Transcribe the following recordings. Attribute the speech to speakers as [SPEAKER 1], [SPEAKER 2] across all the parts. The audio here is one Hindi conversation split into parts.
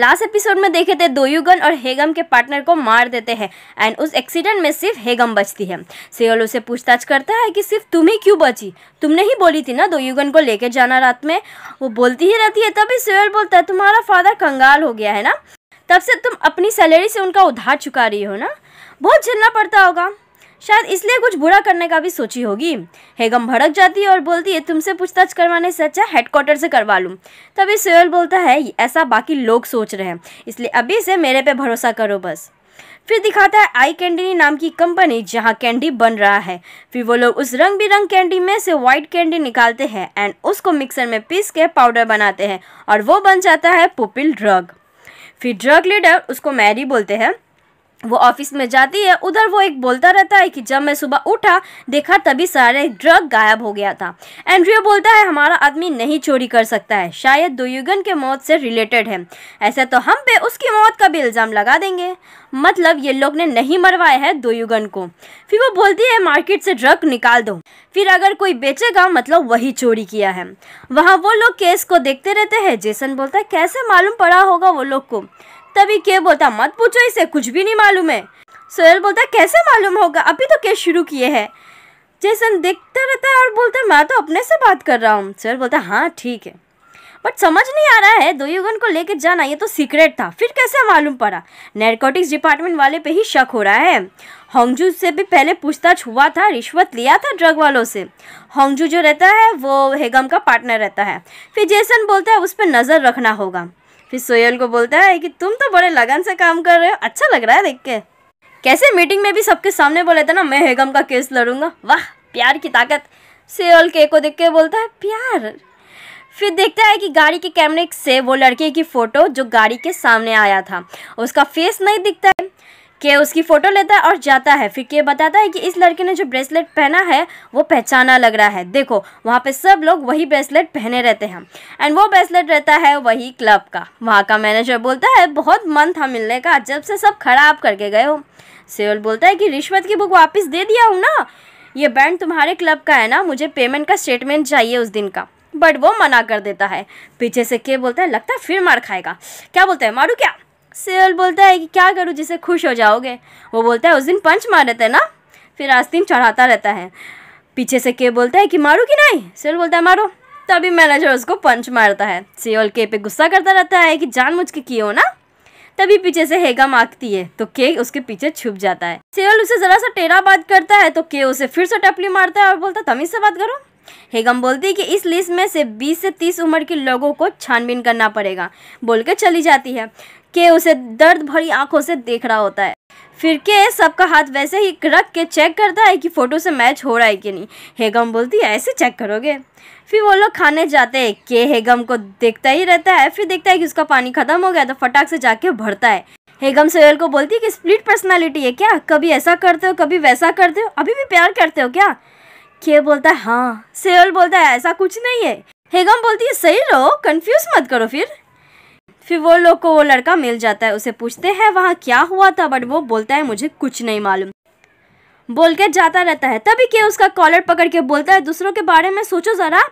[SPEAKER 1] लास्ट एपिसोड में देखे थे दोयुगन और हेगम के पार्टनर को मार देते हैं एंड उस एक्सीडेंट में सिर्फ हेगम बचती है सियोल उसे पूछताछ करता है कि सिर्फ तुम ही क्यों बची तुमने ही बोली थी ना दोयुगन को लेकर जाना रात में वो बोलती ही रहती है तभी सियोल बोलता है तुम्हारा फादर कंगाल हो गया है ना तब से तुम अपनी सैलरी से उनका उधार चुका रही हो ना बहुत झेलना पड़ता होगा शायद इसलिए कुछ बुरा करने का भी सोची होगी हेगम भड़क जाती है और बोलती है तुमसे पूछताछ करवाने से अच्छा हेडक्वार्टर से करवा लूँ तभी सोयल बोलता है ऐसा बाकी लोग सोच रहे हैं इसलिए अभी से मेरे पे भरोसा करो बस फिर दिखाता है आई कैंडी नाम की कंपनी जहाँ कैंडी बन रहा है फिर वो लोग उस रंग बिरंग कैंडी में से व्हाइट कैंडी निकालते हैं एंड उसको मिक्सर में पीस के पाउडर बनाते हैं और वो बन जाता है पुपिल ड्रग फिर ड्रग लीडर उसको मैरी बोलते हैं वो ऑफिस में जाती है उधर वो एक बोलता रहता है कि जब मैं सुबह उठा देखा तभी सारे ड्रग गायब हो गया था एंड्रियो बोलता है हमारा आदमी नहीं चोरी कर सकता है शायद दुयुगन के मौत से रिलेटेड है ऐसे तो हम पे उसकी मौत का भी इल्ज़ाम लगा देंगे मतलब ये लोग ने नहीं मरवाया है दुयुगन को फिर वो बोलती है मार्केट से ड्रग निकाल दो फिर अगर कोई बेचेगा मतलब वही चोरी किया है वहाँ वो लोग केस को देखते रहते हैं जेसन बोलता है कैसे मालूम पड़ा होगा वो लोग को तभी के बोलता मत पूछो इसे कुछ भी नहीं मालूम है सोहेल बोलता कैसे मालूम होगा अभी तो केस शुरू किए हैं जैसन देखता रहता है और बोलता मैं तो अपने से बात कर रहा हूँ सोहेल बोलता हाँ ठीक है बट समझ नहीं आ रहा है दो युगन को लेकर जाना ये तो सीक्रेट था फिर कैसे मालूम पड़ा नैरकोटिक्स डिपार्टमेंट वाले पे ही शक हो रहा है होंगजू से भी पहले पूछताछ हुआ था रिश्वत लिया था ड्रग वालों से होंगजू जो रहता है वो हेगम का पार्टनर रहता है फिर जैसन बोलता है उस पर नज़र रखना होगा फिर सोयल को बोलता है कि तुम तो बड़े लगन से काम कर रहे हो अच्छा लग रहा है देख के कैसे मीटिंग में भी सबके सामने बोले थे ना मैं हेगम का केस लड़ूंगा वाह प्यार की ताकत सोयल के को देख के बोलता है प्यार फिर देखता है कि गाड़ी के कैमरे से वो लड़के की फ़ोटो जो गाड़ी के सामने आया था उसका फेस नहीं दिखता है के उसकी फ़ोटो लेता है और जाता है फिर के बताता है कि इस लड़के ने जो ब्रेसलेट पहना है वो पहचाना लग रहा है देखो वहाँ पे सब लोग वही ब्रेसलेट पहने रहते हैं एंड वो ब्रेसलेट रहता है वही क्लब का वहाँ का मैनेजर बोलता है बहुत मन था मिलने का जब से सब खराब करके गए हो सेवल बोलता है कि रिश्वत की बुक वापस दे दिया हूँ ना ये बैंड तुम्हारे क्लब का है ना मुझे पेमेंट का स्टेटमेंट चाहिए उस दिन का बट वो मना कर देता है पीछे से के बोलता है लगता है फिर मार खाएगा क्या बोलते हैं मारू क्या सेवल बोलता है कि क्या करूँ जिसे खुश हो जाओगे वो बोलता है उस दिन पंच मारे थे ना फिर आस्तीन चढ़ाता रहता है पीछे से के बोलता है कि मारू कि नहीं सेवल बोलता है मारो तभी मैनेजर उसको पंच मारता है सेवल के पे गुस्सा करता रहता है कि जान मुझ के किए हो ना तभी पीछे से हेगा मांगती है तो के उसके पीछे छुप जाता है सेवल उसे जरा सा टेढ़ा बात करता है तो के उसे फिर से टपली मारता है और बोलता तमीज से बात करो हेगम बोलती है कि इस लिस्ट में से 20 से 30 उम्र के लोगों को छानबीन करना पड़ेगा बोल के चली जाती है के उसे दर्द भरी आंखों से देख रहा होता है फिर के सबका हाथ वैसे ही रख के चेक करता है कि फ़ोटो से मैच हो रहा है कि नहीं हेगम बोलती है ऐसे चेक करोगे फिर वो लोग खाने जाते हैं के हेगम को देखता ही रहता है फिर देखता है कि उसका पानी ख़त्म हो गया तो फटाक से जाके भरता है हेगम सोयल को बोलती है कि स्प्लिट पर्सनैलिटी है क्या कभी ऐसा करते हो कभी वैसा करते हो अभी भी प्यार करते हो क्या के बोलता है हाँ सोयल बोलता है ऐसा कुछ नहीं है हेगम बोलती है सही रहो कन्फ्यूज़ मत करो फिर फिर वो लोग को वो लड़का मिल जाता है उसे पूछते हैं वहाँ क्या हुआ था बट वो बोलता है मुझे कुछ नहीं मालूम बोल के जाता रहता है तभी क्या उसका कॉलर पकड़ के बोलता है दूसरों के बारे में सोचो ज़रा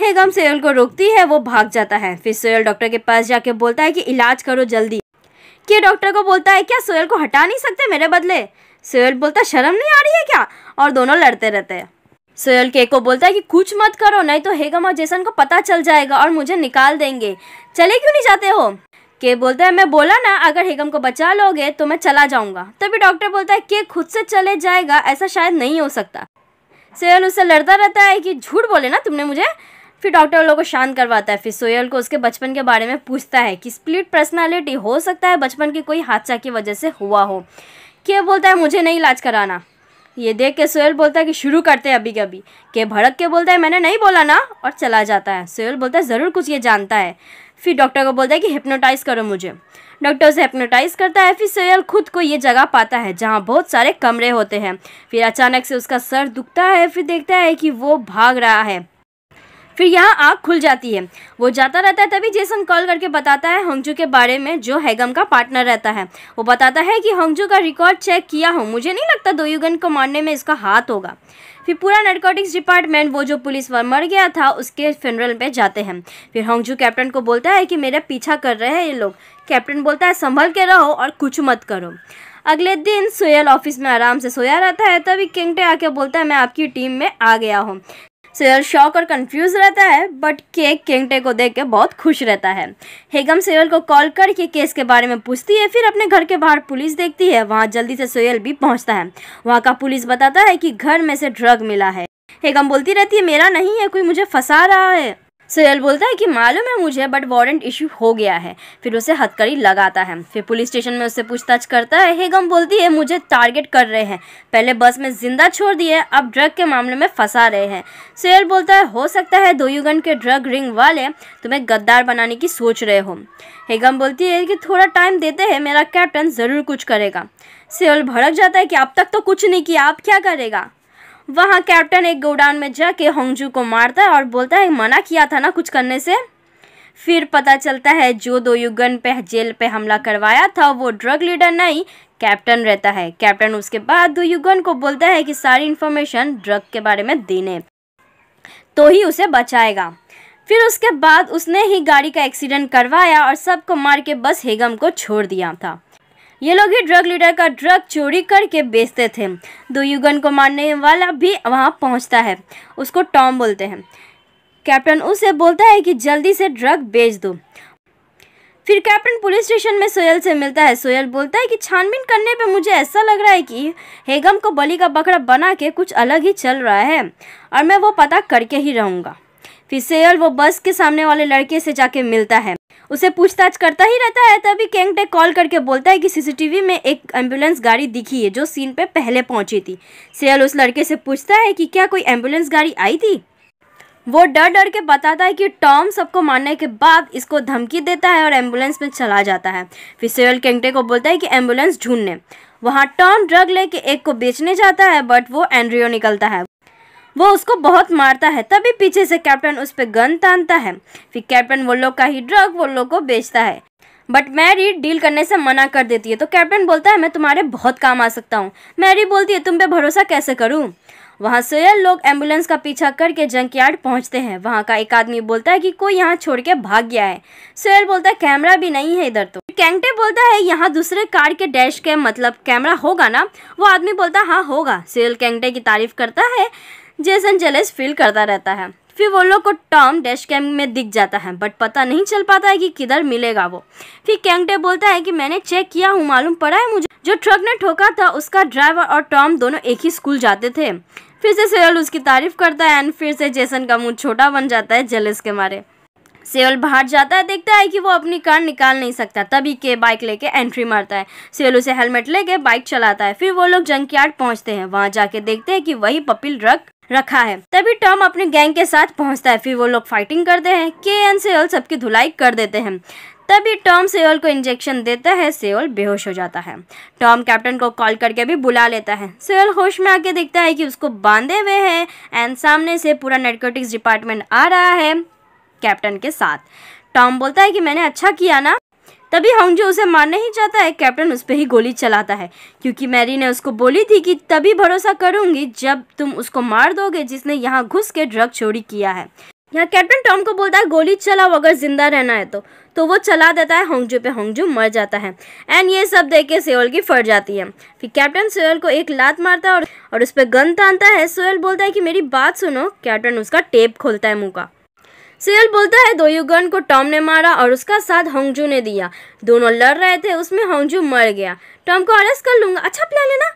[SPEAKER 1] हेगम सोयल को रोकती है वो भाग जाता है फिर सोयल डॉक्टर के पास जाके बोलता है कि इलाज करो जल्दी के डॉक्टर को बोलता है क्या सोयल को हटा नहीं सकते मेरे बदले सोयल बोलता शर्म नहीं आ रही है क्या और दोनों लड़ते रहते हैं सोयल के को बोलता है कि कुछ मत करो नहीं तो हेगम और जेसन को पता चल जाएगा और मुझे निकाल देंगे चले क्यों नहीं जाते हो के बोलता है मैं बोला ना अगर हेगम को बचा लोगे तो मैं चला जाऊंगा तभी डॉक्टर बोलता है के खुद से चले जाएगा ऐसा शायद नहीं हो सकता सोयल उससे लड़ता रहता है कि झूठ बोले ना तुमने मुझे फिर डॉक्टर लोगों को शांत करवाता है फिर सोयल को उसके बचपन के बारे में पूछता है कि स्प्लिट पर्सनैलिटी हो सकता है बचपन की कोई हादसा की वजह से हुआ हो के बोलता है मुझे नहीं इलाज कराना ये देख के सोहेल बोलता है कि शुरू करते हैं अभी कभी के भड़क के बोलता है मैंने नहीं बोला ना और चला जाता है सोहेल बोलता है ज़रूर कुछ ये जानता है फिर डॉक्टर को बोलता है कि हिप्नोटाइज़ करो मुझे डॉक्टर उसे हिप्नोटाइज़ करता है फिर सोहेल खुद को ये जगह पाता है जहाँ बहुत सारे कमरे होते हैं फिर अचानक से उसका सर दुखता है फिर देखता है कि वो भाग रहा है फिर यहाँ आग खुल जाती है वो जाता रहता है तभी जेसन कॉल करके बताता है होंगजू के बारे में जो हैगम का पार्टनर रहता है वो बताता है कि होंगजू का रिकॉर्ड चेक किया हो मुझे नहीं लगता दोयुगन को मारने में इसका हाथ होगा फिर पूरा नर्कोटिक्स डिपार्टमेंट वो जो पुलिस वर मर गया था उसके फ्यूनरल पे जाते हैं फिर होंगजू कैप्टन को बोलता है कि मेरा पीछा कर रहे हैं ये लोग कैप्टन बोलता है संभल के रहो और कुछ मत करो अगले दिन सोयल ऑफिस में आराम से सोया रहता है तभी किंगटे आके बोलता है मैं आपकी टीम में आ गया हूँ सो सेयर शॉक और कंफ्यूज रहता है बट केक केंगटे को देख के बहुत खुश रहता है हेगम सोयल को कॉल करके केस के बारे में पूछती है फिर अपने घर के बाहर पुलिस देखती है वहाँ जल्दी से सोयल भी पहुँचता है वहाँ का पुलिस बताता है कि घर में से ड्रग मिला है हेगम बोलती रहती है मेरा नहीं है कोई मुझे फंसा रहा है सुहेल बोलता है कि मालूम है मुझे बट वारंट इशू हो गया है फिर उसे हथकड़ी लगाता है फिर पुलिस स्टेशन में उससे पूछताछ करता है हेगम बोलती है मुझे टारगेट कर रहे हैं पहले बस में जिंदा छोड़ दिए अब ड्रग के मामले में फंसा रहे हैं सुहेल बोलता है हो सकता है दोयुगन के ड्रग रिंग वाले तुम्हें गद्दार बनाने की सोच रहे हो हेगम बोलती है कि थोड़ा टाइम देते हैं मेरा कैप्टन ज़रूर कुछ करेगा सेल भड़क जाता है कि अब तक तो कुछ नहीं किया आप क्या करेगा वहाँ कैप्टन एक गोडाउन में जाके होंगजू को मारता है और बोलता है मना किया था ना कुछ करने से फिर पता चलता है जो दो युगन पे जेल पे हमला करवाया था वो ड्रग लीडर नहीं कैप्टन रहता है कैप्टन उसके बाद दो युगन को बोलता है कि सारी इन्फॉर्मेशन ड्रग के बारे में देने तो ही उसे बचाएगा फिर उसके बाद उसने ही गाड़ी का एक्सीडेंट करवाया और सबको मार के बस हेगम को छोड़ दिया था ये लोग ही ड्रग लीडर का ड्रग चोरी करके बेचते थे दुयुगन को मारने वाला भी वहाँ पहुँचता है उसको टॉम बोलते हैं कैप्टन उसे बोलता है कि जल्दी से ड्रग बेच दो फिर कैप्टन पुलिस स्टेशन में सोयल से मिलता है सोयल बोलता है कि छानबीन करने पे मुझे ऐसा लग रहा है कि हेगम को बलि का बकरा बना के कुछ अलग ही चल रहा है और मैं वो पता करके ही रहूँगा फिर सेयल वो बस के सामने वाले लड़के से जाके मिलता है उसे पूछताछ करता ही रहता है तभी केंगटे कॉल करके बोलता है कि सीसीटीवी में एक एम्बुलेंस गाड़ी दिखी है जो सीन पे पहले पहुंची थी सेयल उस लड़के से पूछता है कि क्या कोई एम्बुलेंस गाड़ी आई थी वो डर डर के बताता है कि टॉम सबको मारने के बाद इसको धमकी देता है और एम्बुलेंस में चला जाता है फिर सेयल केंगटे को बोलता है कि एम्बुलेंस ढूंढने वहाँ टॉम ड्रग लेके एक को बेचने जाता है बट वो एंड्रियो निकलता है वो उसको बहुत मारता है तभी पीछे से कैप्टन उस पर गन तानता है फिर कैप्टन वो लोग का ही ड्रग वो लोग को बेचता है बट मैरी डील करने से मना कर देती है तो कैप्टन बोलता है मैं तुम्हारे बहुत काम आ सकता हूँ मैरी बोलती है तुम पे भरोसा कैसे करूँ वहाँ सोयल लोग एम्बुलेंस का पीछा करके जंक यार्ड पहुँचते हैं वहाँ का एक आदमी बोलता है कि कोई यहाँ छोड़ के भाग गया है सोयल बोलता है कैमरा भी नहीं है इधर तो कैंगटे बोलता है यहाँ दूसरे कार के डैश के मतलब कैमरा होगा ना वो आदमी बोलता है हाँ होगा सोयल कैंगटे की तारीफ करता है जेसन जेलेस फील करता रहता है फिर वो लोग को टॉम डैश कैम में दिख जाता है बट पता नहीं चल पाता है कि किधर मिलेगा वो फिर कैंगटे बोलता है कि मैंने चेक किया हूँ मालूम पड़ा है मुझे जो ट्रक ने ठोका था उसका ड्राइवर और टॉम दोनों एक ही स्कूल जाते थे फिर से सेवल उसकी तारीफ करता है एंड फिर से जेसन का मुंह छोटा बन जाता है जेलस के मारे सेवल बाहर जाता है देखता है कि वो अपनी कार निकाल नहीं सकता तभी के बाइक लेके एंट्री मारता है सेवल उसे हेलमेट लेके बाइक चलाता है फिर वो लोग जंक यार्ड पहुँचते हैं वहाँ जाके देखते हैं कि वही पपिल ड्रग रखा है तभी टॉम अपने गैंग के साथ पहुंचता है फिर वो लोग फाइटिंग करते हैं के एन सेओल सबकी धुलाई कर देते हैं तभी टॉम सेओल को इंजेक्शन देता है सेओल बेहोश हो जाता है टॉम कैप्टन को कॉल करके भी बुला लेता है सेओल होश में आके देखता है कि उसको बांधे हुए हैं एंड सामने से पूरा नेटकोटिक्स डिपार्टमेंट आ रहा है कैप्टन के साथ टॉम बोलता है कि मैंने अच्छा किया ना तभी हंगजो उसे मारना ही चाहता है कैप्टन उस पर ही गोली चलाता है क्योंकि मैरी ने उसको बोली थी कि तभी भरोसा करूंगी जब तुम उसको मार दोगे जिसने यहाँ घुस के ड्रग चोरी किया है यहाँ कैप्टन टॉम को बोलता है गोली चलाओ अगर जिंदा रहना है तो तो वो चला देता है होंगजू पे होंगजू मर जाता है एंड ये सब देख के सेवल की फट जाती है फिर कैप्टन सोयल को एक लात मारता है और, और उस पर गन तानता है सोयल बोलता है कि मेरी बात सुनो कैप्टन उसका टेप खोलता है मुँह का सियल बोलता है दोयुगन को टॉम ने मारा और उसका साथ होंगजू ने दिया दोनों लड़ रहे थे उसमें होंगजू मर गया टॉम को अरेस्ट कर लूंगा अच्छा प्लान है ना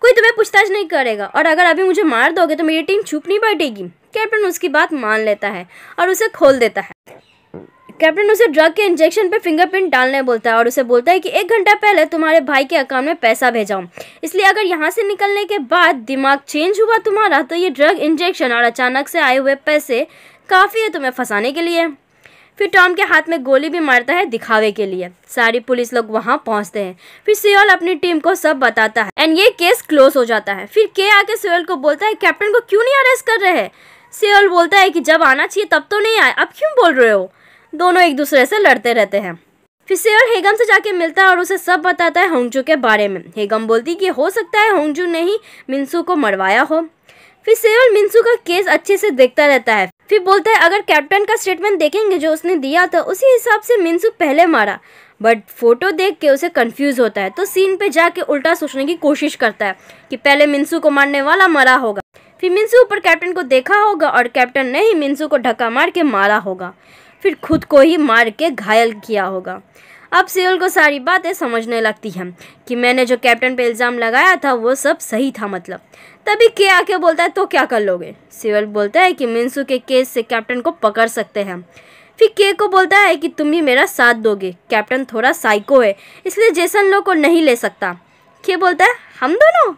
[SPEAKER 1] कोई तुम्हें पूछताछ नहीं करेगा और अगर अभी मुझे मार दोगे तो मेरी टीम छुप नहीं बैठेगी कैप्टन उसकी बात मान लेता है और उसे खोल देता है कैप्टन उसे ड्रग के इंजेक्शन पर फिंगरप्रिंट डालने बोलता है और उसे बोलता है कि एक घंटा पहले तुम्हारे भाई के अकाउंट में पैसा भेजा इसलिए अगर यहाँ से निकलने के बाद दिमाग चेंज हुआ तुम्हारा तो ये ड्रग इंजेक्शन और अचानक से आए हुए पैसे काफ़ी है तुम्हें फंसाने के लिए फिर टॉम के हाथ में गोली भी मारता है दिखावे के लिए सारी पुलिस लोग वहाँ पहुँचते हैं फिर सियोल अपनी टीम को सब बताता है एंड ये केस क्लोज हो जाता है फिर के आके सियोल को बोलता है कैप्टन को क्यों नहीं अरेस्ट कर रहे हैं सियोल बोलता है कि जब आना चाहिए तब तो नहीं आए अब क्यों बोल रहे हो दोनों एक दूसरे से लड़ते रहते हैं फिर सियोल हेगम से जाके मिलता है और उसे सब बताता है होंगजू के बारे में हेगम बोलती कि हो सकता है होंगजू ने ही मिनसू को मरवाया हो फिर सेवल मिनसू का केस अच्छे से देखता रहता है फिर बोलता है अगर कैप्टन का स्टेटमेंट देखेंगे जो उसने दिया था उसी हिसाब से मिनसू पहले मारा बट फोटो देख के उसे कंफ्यूज होता है तो सीन पे जाके उल्टा सोचने की कोशिश करता है कि पहले मिनसू को मारने वाला मरा होगा फिर मिनसू ऊपर कैप्टन को देखा होगा और कैप्टन ने ही मिनसू को ढक्का मार के मारा होगा फिर खुद को ही मार के घायल किया होगा अब सियोल को सारी बातें समझने लगती हैं कि मैंने जो कैप्टन पे इल्ज़ाम लगाया था वो सब सही था मतलब तभी के आके बोलता है तो क्या कर लोगे सियोल बोलता है कि मिनसू के केस से कैप्टन को पकड़ सकते हैं फिर के को बोलता है कि तुम भी मेरा साथ दोगे कैप्टन थोड़ा साइको है इसलिए जैसन लोग को नहीं ले सकता के बोलता है हम दोनों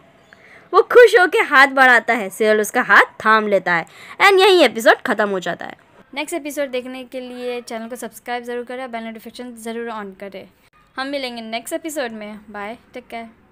[SPEAKER 1] वो खुश होकर हाथ बढ़ाता है सियोल उसका हाथ थाम लेता है एंड यही एपिसोड ख़त्म हो जाता है नेक्स्ट एपिसोड देखने के लिए चैनल को सब्सक्राइब ज़रूर करें बेल नोटिफिकेशन ज़रूर ऑन करें हम मिलेंगे नेक्स्ट एपिसोड में बाय टेक केयर